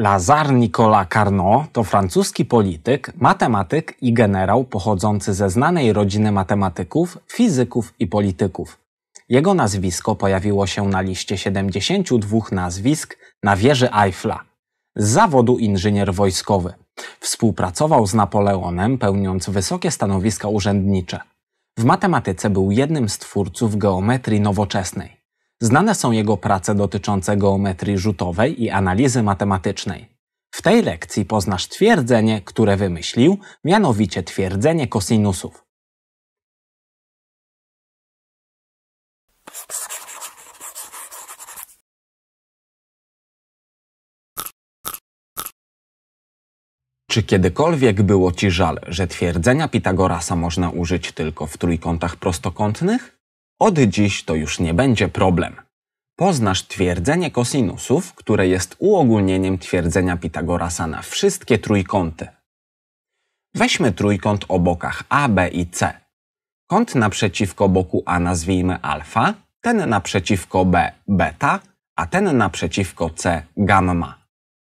Lazar Nicolas Carnot to francuski polityk, matematyk i generał pochodzący ze znanej rodziny matematyków, fizyków i polityków. Jego nazwisko pojawiło się na liście 72 nazwisk na wieży Eiffla. Z zawodu inżynier wojskowy. Współpracował z Napoleonem, pełniąc wysokie stanowiska urzędnicze. W matematyce był jednym z twórców geometrii nowoczesnej. Znane są jego prace dotyczące geometrii rzutowej i analizy matematycznej. W tej lekcji poznasz twierdzenie, które wymyślił, mianowicie twierdzenie kosinusów. Czy kiedykolwiek było ci żal, że twierdzenia Pitagorasa można użyć tylko w trójkątach prostokątnych? Od dziś to już nie będzie problem. Poznasz twierdzenie kosinusów, które jest uogólnieniem twierdzenia Pitagorasa na wszystkie trójkąty. Weźmy trójkąt o bokach A, B i C. Kąt naprzeciwko boku A nazwijmy alfa, ten naprzeciwko B beta, a ten naprzeciwko C gamma.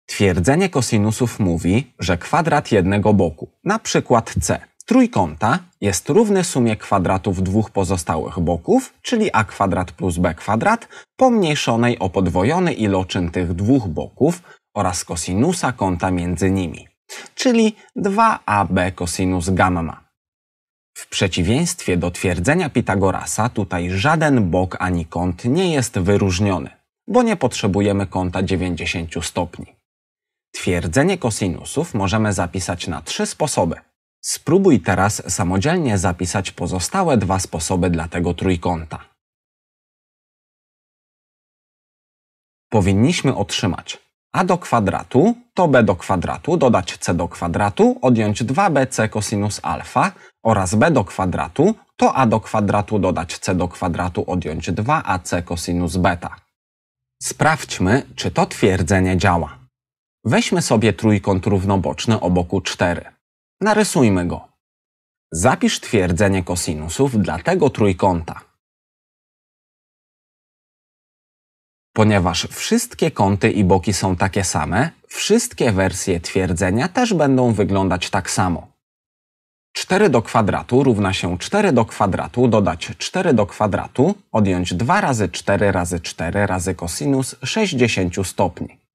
Twierdzenie kosinusów mówi, że kwadrat jednego boku, na przykład C, trójkąta jest równy sumie kwadratów dwóch pozostałych boków, czyli a kwadrat plus b kwadrat, pomniejszonej o podwojony iloczyn tych dwóch boków oraz kosinusa kąta między nimi, czyli 2ab kosinus gamma. W przeciwieństwie do twierdzenia Pitagorasa tutaj żaden bok ani kąt nie jest wyróżniony, bo nie potrzebujemy kąta 90 stopni. Twierdzenie kosinusów możemy zapisać na trzy sposoby – Spróbuj teraz samodzielnie zapisać pozostałe dwa sposoby dla tego trójkąta. Powinniśmy otrzymać a do kwadratu to b do kwadratu, dodać c do kwadratu, odjąć 2bc cosinus alfa oraz b do kwadratu to a do kwadratu dodać c do kwadratu, odjąć 2ac cosinus beta. Sprawdźmy, czy to twierdzenie działa. Weźmy sobie trójkąt równoboczny o boku 4. Narysujmy go. Zapisz twierdzenie kosinusów dla tego trójkąta. Ponieważ wszystkie kąty i boki są takie same, wszystkie wersje twierdzenia też będą wyglądać tak samo. 4 do kwadratu równa się 4 do kwadratu dodać 4 do kwadratu, odjąć 2 razy 4 razy 4 razy kosinus 60 stopni.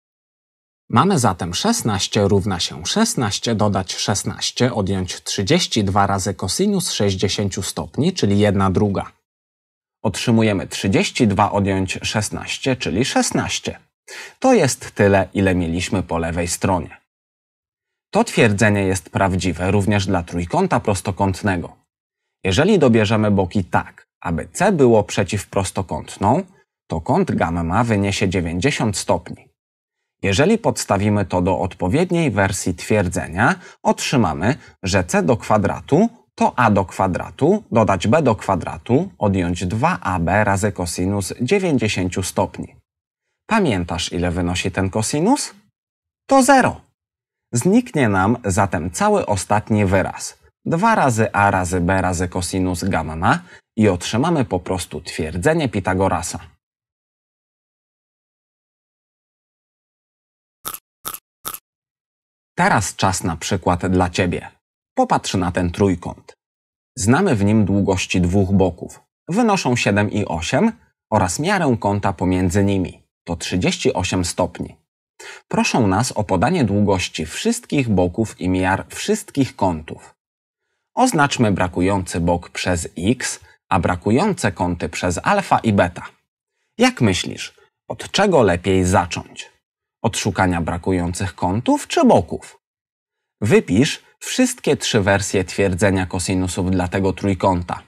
Mamy zatem 16 równa się 16 dodać 16, odjąć 32 razy kosinus 60 stopni, czyli 1 druga. Otrzymujemy 32 odjąć 16, czyli 16. To jest tyle, ile mieliśmy po lewej stronie. To twierdzenie jest prawdziwe również dla trójkąta prostokątnego. Jeżeli dobierzemy boki tak, aby C było przeciwprostokątną, to kąt gamma wyniesie 90 stopni. Jeżeli podstawimy to do odpowiedniej wersji twierdzenia, otrzymamy, że c do kwadratu to a do kwadratu, dodać b do kwadratu, odjąć 2ab razy kosinus 90 stopni. Pamiętasz, ile wynosi ten kosinus? To 0. Zniknie nam zatem cały ostatni wyraz. 2 razy a razy b razy kosinus gamma i otrzymamy po prostu twierdzenie Pitagorasa. Teraz czas na przykład dla Ciebie. Popatrz na ten trójkąt. Znamy w nim długości dwóch boków. Wynoszą 7 i 8 oraz miarę kąta pomiędzy nimi. To 38 stopni. Proszą nas o podanie długości wszystkich boków i miar wszystkich kątów. Oznaczmy brakujący bok przez x, a brakujące kąty przez alfa i beta. Jak myślisz, od czego lepiej zacząć? odszukania brakujących kątów czy boków. Wypisz wszystkie trzy wersje twierdzenia kosinusów dla tego trójkąta.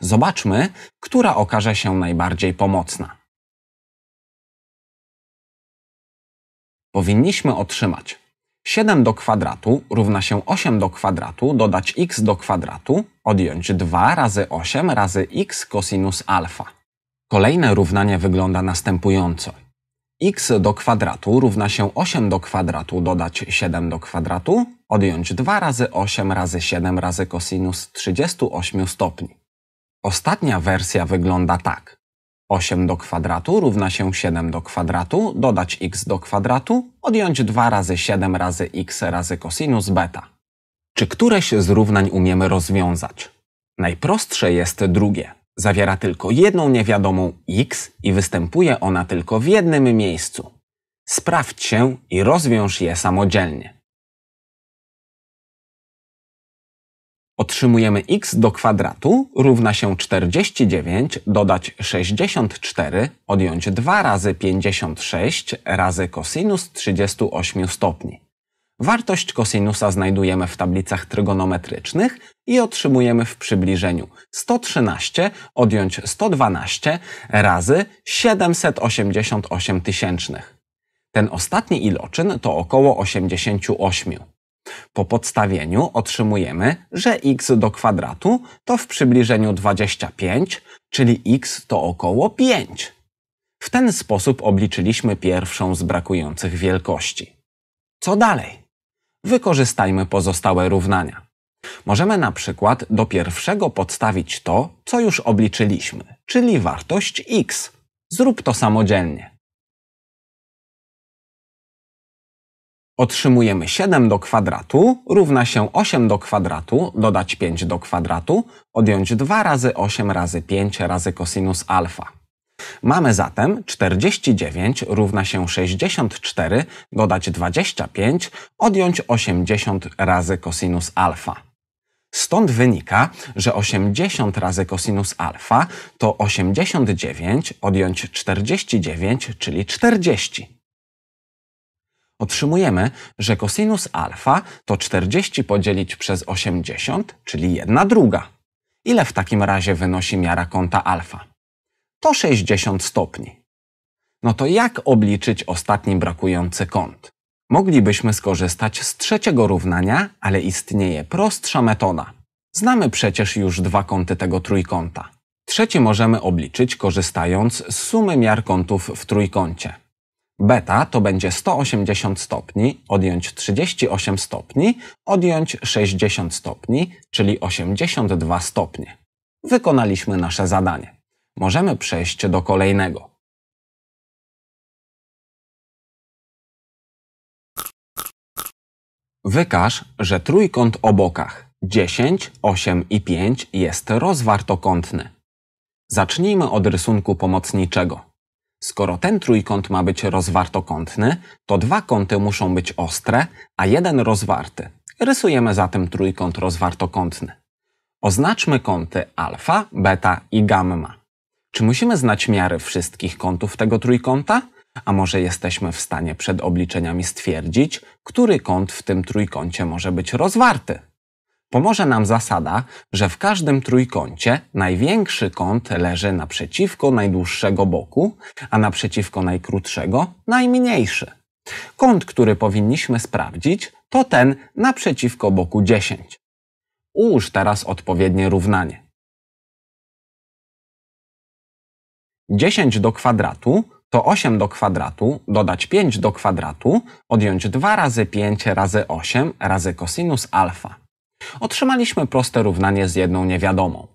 Zobaczmy, która okaże się najbardziej pomocna. Powinniśmy otrzymać 7 do kwadratu równa się 8 do kwadratu dodać x do kwadratu odjąć 2 razy 8 razy x kosinus alfa. Kolejne równanie wygląda następująco x do kwadratu równa się 8 do kwadratu dodać 7 do kwadratu, odjąć 2 razy 8 razy 7 razy kosinus 38 stopni. Ostatnia wersja wygląda tak. 8 do kwadratu równa się 7 do kwadratu, dodać x do kwadratu, odjąć 2 razy 7 razy x razy kosinus beta. Czy któreś z równań umiemy rozwiązać? Najprostsze jest drugie zawiera tylko jedną niewiadomą x i występuje ona tylko w jednym miejscu. Sprawdź się i rozwiąż je samodzielnie. Otrzymujemy x do kwadratu równa się 49 dodać 64 odjąć 2 razy 56 razy kosinus 38 stopni. Wartość kosinusa znajdujemy w tablicach trygonometrycznych i otrzymujemy w przybliżeniu 113 odjąć 112 razy 788 tysięcznych. Ten ostatni iloczyn to około 88. Po podstawieniu otrzymujemy, że x do kwadratu to w przybliżeniu 25, czyli x to około 5. W ten sposób obliczyliśmy pierwszą z brakujących wielkości. Co dalej? wykorzystajmy pozostałe równania. Możemy na przykład do pierwszego podstawić to, co już obliczyliśmy, czyli wartość x. Zrób to samodzielnie. Otrzymujemy 7 do kwadratu równa się 8 do kwadratu, dodać 5 do kwadratu, odjąć 2 razy 8 razy 5 razy kosinus alfa. Mamy zatem 49 równa się 64 dodać 25 odjąć 80 razy kosinus alfa. Stąd wynika, że 80 razy kosinus alfa to 89 odjąć 49, czyli 40 otrzymujemy, że kosinus alfa to 40 podzielić przez 80, czyli 1 druga. Ile w takim razie wynosi miara kąta alfa? to 60 stopni. No to jak obliczyć ostatni brakujący kąt? Moglibyśmy skorzystać z trzeciego równania, ale istnieje prostsza metoda. Znamy przecież już dwa kąty tego trójkąta. Trzeci możemy obliczyć korzystając z sumy miar kątów w trójkącie. Beta to będzie 180 stopni, odjąć 38 stopni, odjąć 60 stopni, czyli 82 stopnie. Wykonaliśmy nasze zadanie możemy przejść do kolejnego. Wykaż, że trójkąt o bokach 10, 8 i 5 jest rozwartokątny. Zacznijmy od rysunku pomocniczego. Skoro ten trójkąt ma być rozwartokątny, to dwa kąty muszą być ostre, a jeden rozwarty. Rysujemy zatem trójkąt rozwartokątny. Oznaczmy kąty alfa, beta i gamma. Czy musimy znać miary wszystkich kątów tego trójkąta? A może jesteśmy w stanie przed obliczeniami stwierdzić, który kąt w tym trójkącie może być rozwarty? Pomoże nam zasada, że w każdym trójkącie największy kąt leży naprzeciwko najdłuższego boku, a naprzeciwko najkrótszego najmniejszy. Kąt, który powinniśmy sprawdzić, to ten naprzeciwko boku 10. Ułóż teraz odpowiednie równanie. 10 do kwadratu to 8 do kwadratu, dodać 5 do kwadratu, odjąć 2 razy 5 razy 8 razy kosinus alfa. Otrzymaliśmy proste równanie z jedną niewiadomą.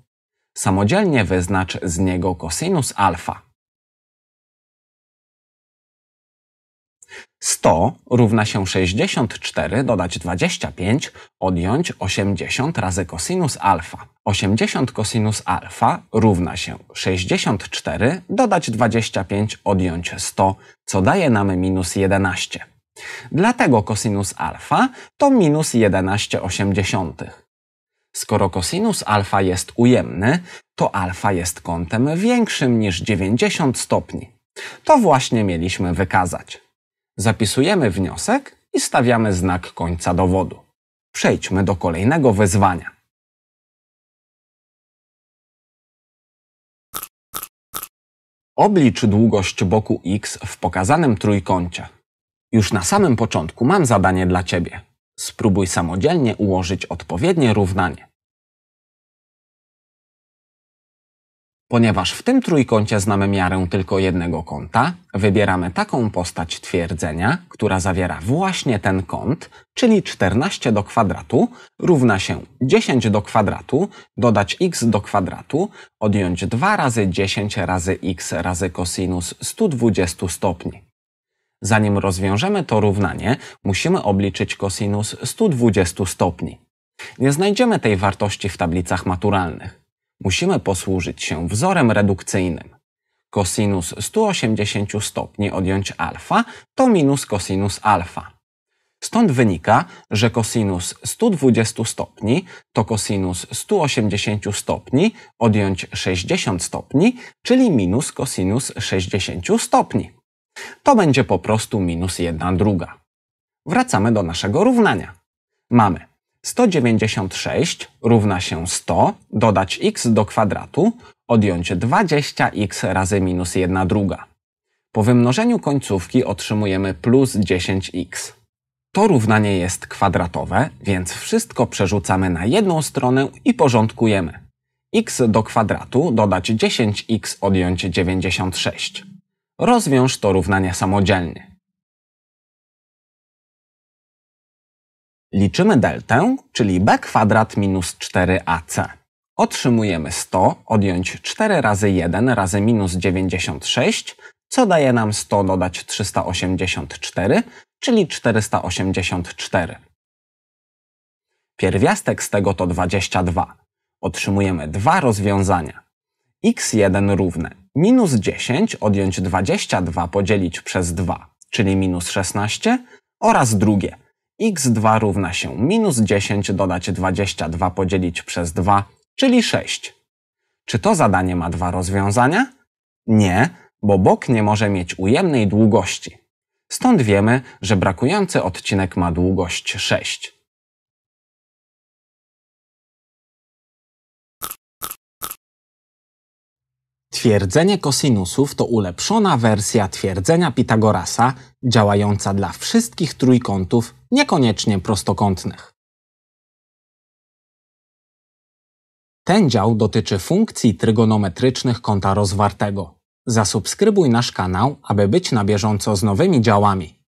Samodzielnie wyznacz z niego kosinus alfa. 100 równa się 64 dodać 25, odjąć 80 razy kosinus alfa. 80 kosinus alfa równa się 64 dodać 25 odjąć 100, co daje nam minus 11. Dlatego kosinus alfa to minus 11 osiemdziesiątych. Skoro kosinus alfa jest ujemny, to alfa jest kątem większym niż 90 stopni. To właśnie mieliśmy wykazać. Zapisujemy wniosek i stawiamy znak końca dowodu. Przejdźmy do kolejnego wezwania. Oblicz długość boku x w pokazanym trójkącie. Już na samym początku mam zadanie dla Ciebie. Spróbuj samodzielnie ułożyć odpowiednie równanie. Ponieważ w tym trójkącie znamy miarę tylko jednego kąta, wybieramy taką postać twierdzenia, która zawiera właśnie ten kąt, czyli 14 do kwadratu równa się 10 do kwadratu, dodać x do kwadratu, odjąć 2 razy 10 razy x razy kosinus 120 stopni. Zanim rozwiążemy to równanie, musimy obliczyć kosinus 120 stopni. Nie znajdziemy tej wartości w tablicach maturalnych musimy posłużyć się wzorem redukcyjnym. Kosinus 180 stopni odjąć alfa to minus kosinus alfa. Stąd wynika, że kosinus 120 stopni to kosinus 180 stopni odjąć 60 stopni, czyli minus kosinus 60 stopni. To będzie po prostu minus 1 druga. Wracamy do naszego równania. Mamy 196 równa się 100, dodać x do kwadratu, odjąć 20x razy minus 1 druga. Po wymnożeniu końcówki otrzymujemy plus 10x. To równanie jest kwadratowe, więc wszystko przerzucamy na jedną stronę i porządkujemy. x do kwadratu dodać 10x odjąć 96. Rozwiąż to równanie samodzielnie. Liczymy deltę, czyli b kwadrat minus 4ac. Otrzymujemy 100 odjąć 4 razy 1 razy minus 96, co daje nam 100 dodać 384, czyli 484. Pierwiastek z tego to 22. Otrzymujemy dwa rozwiązania. x1 równe minus 10 odjąć 22 podzielić przez 2, czyli minus 16 oraz drugie x2 równa się minus 10 dodać 22 podzielić przez 2, czyli 6. Czy to zadanie ma dwa rozwiązania? Nie, bo bok nie może mieć ujemnej długości. Stąd wiemy, że brakujący odcinek ma długość 6. Twierdzenie kosinusów to ulepszona wersja twierdzenia Pitagorasa działająca dla wszystkich trójkątów, niekoniecznie prostokątnych. Ten dział dotyczy funkcji trygonometrycznych kąta rozwartego. Zasubskrybuj nasz kanał, aby być na bieżąco z nowymi działami.